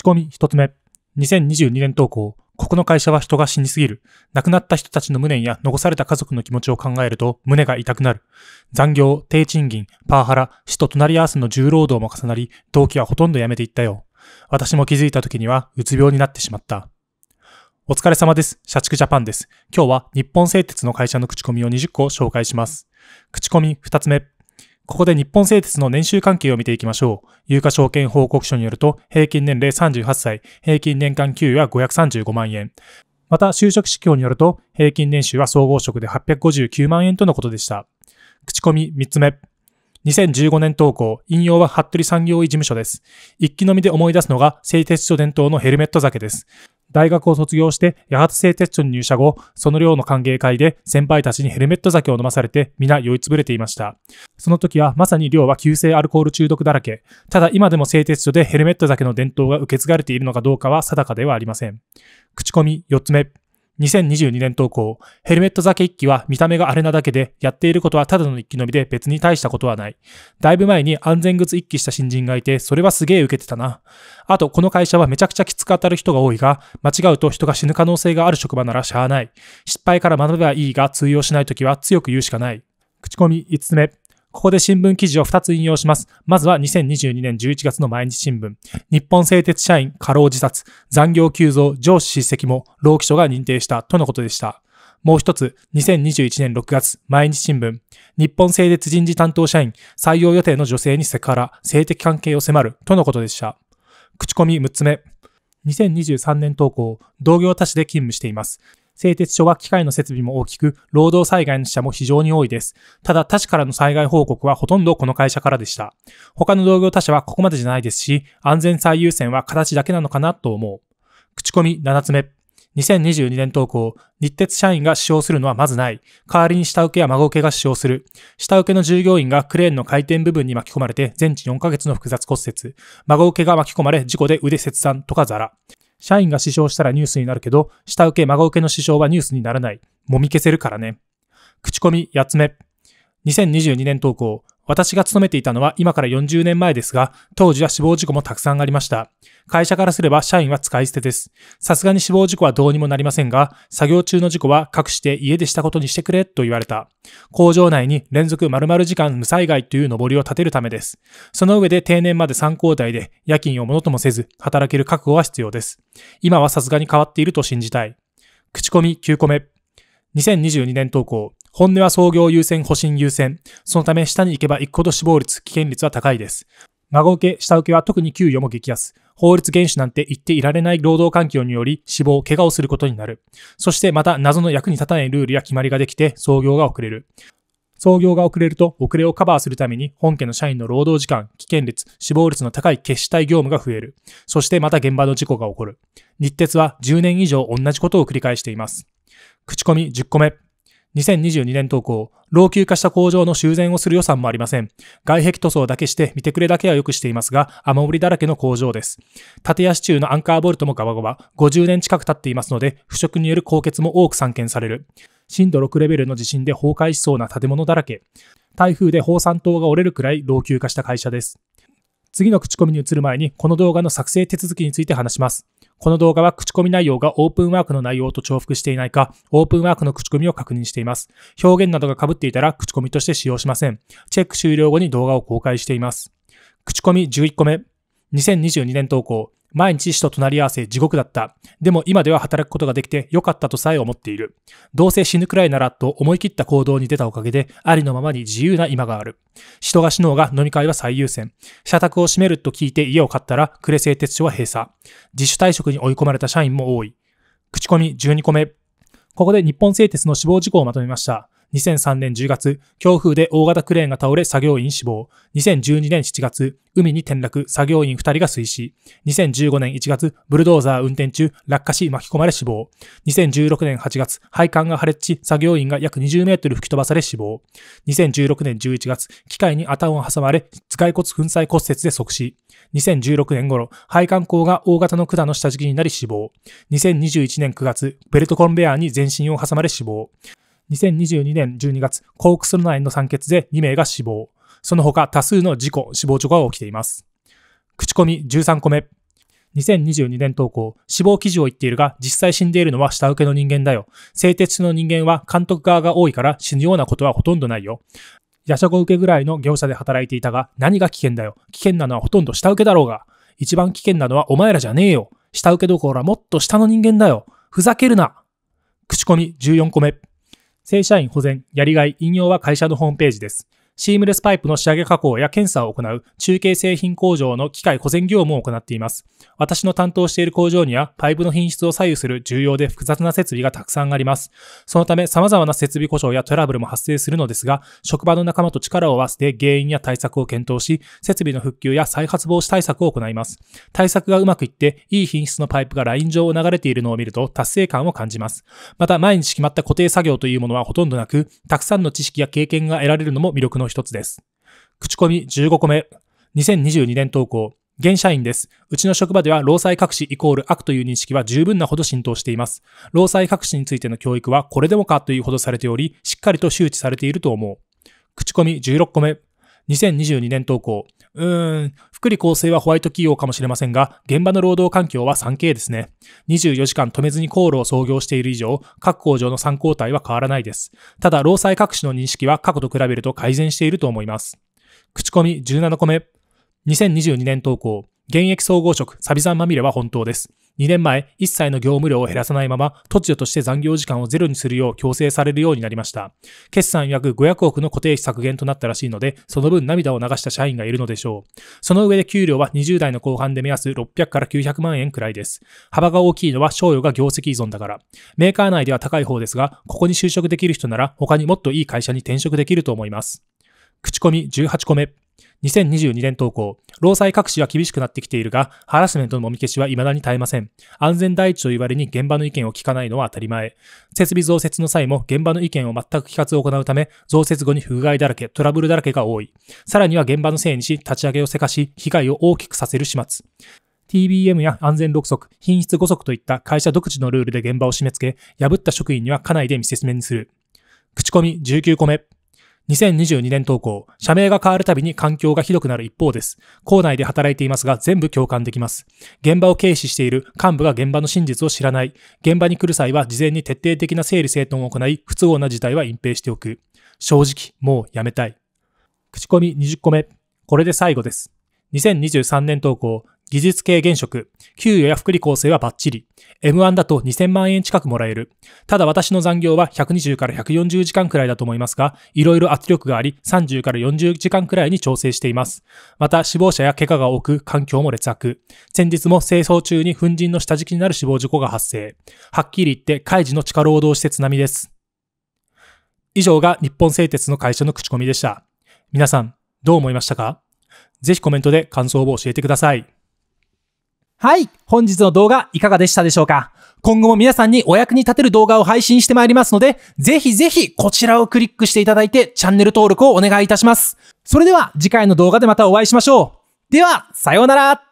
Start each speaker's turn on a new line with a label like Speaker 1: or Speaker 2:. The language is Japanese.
Speaker 1: 口コミ1つ目。2022年投稿。ここの会社は人が死にすぎる。亡くなった人たちの無念や残された家族の気持ちを考えると胸が痛くなる。残業、低賃金、パワハラ、死と隣り合わせの重労働も重なり、同期はほとんど辞めていったよ。私も気づいた時にはうつ病になってしまった。お疲れ様です。社畜ジャパンです。今日は日本製鉄の会社の口コミを20個紹介します。口コミ2つ目。ここで日本製鉄の年収関係を見ていきましょう。有価証券報告書によると、平均年齢38歳、平均年間給与は535万円。また、就職指標によると、平均年収は総合職で859万円とのことでした。口コミ3つ目。2015年投稿、引用は服部産業医事務所です。一気飲みで思い出すのが製鉄所伝統のヘルメット酒です。大学を卒業して八幡製鉄所に入社後、その寮の歓迎会で先輩たちにヘルメット酒を飲まされて皆酔いつぶれていました。その時はまさに寮は急性アルコール中毒だらけ。ただ今でも製鉄所でヘルメット酒の伝統が受け継がれているのかどうかは定かではありません。口コミ4つ目。2022年投稿、ヘルメット酒1機は見た目が荒れなだけで、やっていることはただの1機のみで別に大したことはない。だいぶ前に安全靴1機した新人がいて、それはすげえ受けてたな。あと、この会社はめちゃくちゃきつく当たる人が多いが、間違うと人が死ぬ可能性がある職場ならしゃあない。失敗から学べばいいが通用しないときは強く言うしかない。口コミ5つ目。ここで新聞記事を2つ引用します。まずは2022年11月の毎日新聞。日本製鉄社員過労自殺、残業急増、上司叱責も労基署が認定したとのことでした。もう一つ、2021年6月、毎日新聞。日本製鉄人事担当社員、採用予定の女性にセクハラ、性的関係を迫るとのことでした。口コミ6つ目。2023年投稿、同業他市で勤務しています。製鉄所は機械の設備も大きく、労働災害の死者も非常に多いです。ただ、他社からの災害報告はほとんどこの会社からでした。他の同業他社はここまでじゃないですし、安全最優先は形だけなのかなと思う。口コミ7つ目。2022年投稿、日鉄社員が使用するのはまずない。代わりに下請けや孫請けが使用する。下請けの従業員がクレーンの回転部分に巻き込まれて全治4ヶ月の複雑骨折。孫請けが巻き込まれ事故で腕切断とかザラ。社員が死傷したらニュースになるけど、下請け、孫請けの死傷はニュースにならない。もみ消せるからね。口コミ8つ目。2022年投稿、私が勤めていたのは今から40年前ですが、当時は死亡事故もたくさんありました。会社からすれば社員は使い捨てです。さすがに死亡事故はどうにもなりませんが、作業中の事故は隠して家でしたことにしてくれと言われた。工場内に連続〇〇時間無災害という上りを立てるためです。その上で定年まで3交代で夜勤をものともせず働ける覚悟は必要です。今はさすがに変わっていると信じたい。口コミ9個目。2022年投稿。本音は創業優先、保身優先。そのため、下に行けば行くほど死亡率、危険率は高いです。孫請け、下請けは特に給与も激安。法律厳守なんて言っていられない労働環境により死亡、怪我をすることになる。そしてまた謎の役に立たないルールや決まりができて創業が遅れる。創業が遅れると遅れをカバーするために本家の社員の労働時間、危険率、死亡率の高い決死体業務が増える。そしてまた現場の事故が起こる。日鉄は10年以上同じことを繰り返しています。口コミ10個目。2022年投稿、老朽化した工場の修繕をする予算もありません。外壁塗装だけして見てくれだけは良くしていますが、雨漏りだらけの工場です。建屋支柱のアンカーボルトもガバガバ、50年近く経っていますので、腐食による高血も多く散見される。震度6レベルの地震で崩壊しそうな建物だらけ。台風で放散灯が折れるくらい老朽化した会社です。次の口コミに移る前に、この動画の作成手続きについて話します。この動画は口コミ内容がオープンワークの内容と重複していないか、オープンワークの口コミを確認しています。表現などが被っていたら口コミとして使用しません。チェック終了後に動画を公開しています。口コミ11個目。2022年投稿。毎日死と隣り合わせ地獄だった。でも今では働くことができて良かったとさえ思っている。どうせ死ぬくらいならと思い切った行動に出たおかげで、ありのままに自由な今がある。人が死のうが飲み会は最優先。社宅を閉めると聞いて家を買ったら、レ製鉄所は閉鎖。自主退職に追い込まれた社員も多い。口コミ12個目。ここで日本製鉄の死亡事故をまとめました。2003年10月、強風で大型クレーンが倒れ作業員死亡。2012年7月、海に転落、作業員2人が水死。2015年1月、ブルドーザー運転中、落下し巻き込まれ死亡。2016年8月、配管が破裂し、作業員が約20メートル吹き飛ばされ死亡。2016年11月、機械に頭を挟まれ、い骨粉砕骨折で即死。2016年頃、配管口が大型の管の下敷きになり死亡。2021年9月、ベルトコンベアーに全身を挟まれ死亡。2022年12月、コークスロナインの酸欠で2名が死亡。その他多数の事故、死亡事故が起きています。口コミ13個目。2022年投稿、死亡記事を言っているが、実際死んでいるのは下請けの人間だよ。製鉄所の人間は監督側が多いから死ぬようなことはほとんどないよ。夜食受けぐらいの業者で働いていたが、何が危険だよ。危険なのはほとんど下請けだろうが。一番危険なのはお前らじゃねえよ。下請けどころはもっと下の人間だよ。ふざけるな。口コミ14個目。正社員保全、やりがい、引用は会社のホームページです。シームレスパイプの仕上げ加工や検査を行う中継製品工場の機械保全業務を行っています。私の担当している工場には、パイプの品質を左右する重要で複雑な設備がたくさんあります。そのため、様々な設備故障やトラブルも発生するのですが、職場の仲間と力を合わせて原因や対策を検討し、設備の復旧や再発防止対策を行います。対策がうまくいって、いい品質のパイプがライン上を流れているのを見ると、達成感を感じます。また、毎日決まった固定作業というものはほとんどなく、たくさんの知識や経験が得られるのも魅力の一つです。口コミ15個目。2022年投稿。現社員です。うちの職場では労災隠しイコール悪という認識は十分なほど浸透しています。労災隠しについての教育はこれでもかというほどされており、しっかりと周知されていると思う。口コミ16個目。2022年投稿。うーん、福利厚生はホワイト企業かもしれませんが、現場の労働環境は 3K ですね。24時間止めずに航路を操業している以上、各工場の参考体は変わらないです。ただ、労災各種の認識は過去と比べると改善していると思います。口コミ17個目。2022年投稿。現役総合職、サビザンまみれは本当です。2年前、一切の業務量を減らさないまま、突如として残業時間をゼロにするよう強制されるようになりました。決算約500億の固定費削減となったらしいので、その分涙を流した社員がいるのでしょう。その上で給料は20代の後半で目安600から900万円くらいです。幅が大きいのは賞与が業績依存だから。メーカー内では高い方ですが、ここに就職できる人なら、他にもっといい会社に転職できると思います。口コミ18個目。2022年投稿。労災各しは厳しくなってきているが、ハラスメントのもみ消しは未だに絶えません。安全第一と言われに現場の意見を聞かないのは当たり前。設備増設の際も現場の意見を全く聞かず行うため、増設後に不具合だらけ、トラブルだらけが多い。さらには現場のせいにし、立ち上げをせかし、被害を大きくさせる始末。TBM や安全6足、品質5足といった会社独自のルールで現場を締め付け、破った職員には家内で見せしめにする。口コミ19個目。2022年投稿、社名が変わるたびに環境がひどくなる一方です。校内で働いていますが全部共感できます。現場を軽視している幹部が現場の真実を知らない。現場に来る際は事前に徹底的な整理整頓を行い、不都合な事態は隠蔽しておく。正直、もうやめたい。口コミ20個目。これで最後です。2023年投稿、技術系現職、給与や福利厚生はバッチリ。M1 だと2000万円近くもらえる。ただ私の残業は120から140時間くらいだと思いますが、いろいろ圧力があり、30から40時間くらいに調整しています。また、死亡者や怪我が多く、環境も劣悪。先日も清掃中に粉塵の下敷きになる死亡事故が発生。はっきり言って、開示の地下労働施設並みです。以上が日本製鉄の会社の口コミでした。皆さん、どう思いましたかぜひコメントで感想を教えてください。はい。本日の動画いかがでしたでしょうか今後も皆さんにお役に立てる動画を配信してまいりますので、ぜひぜひこちらをクリックしていただいてチャンネル登録をお願いいたします。それでは次回の動画でまたお会いしましょう。では、さようなら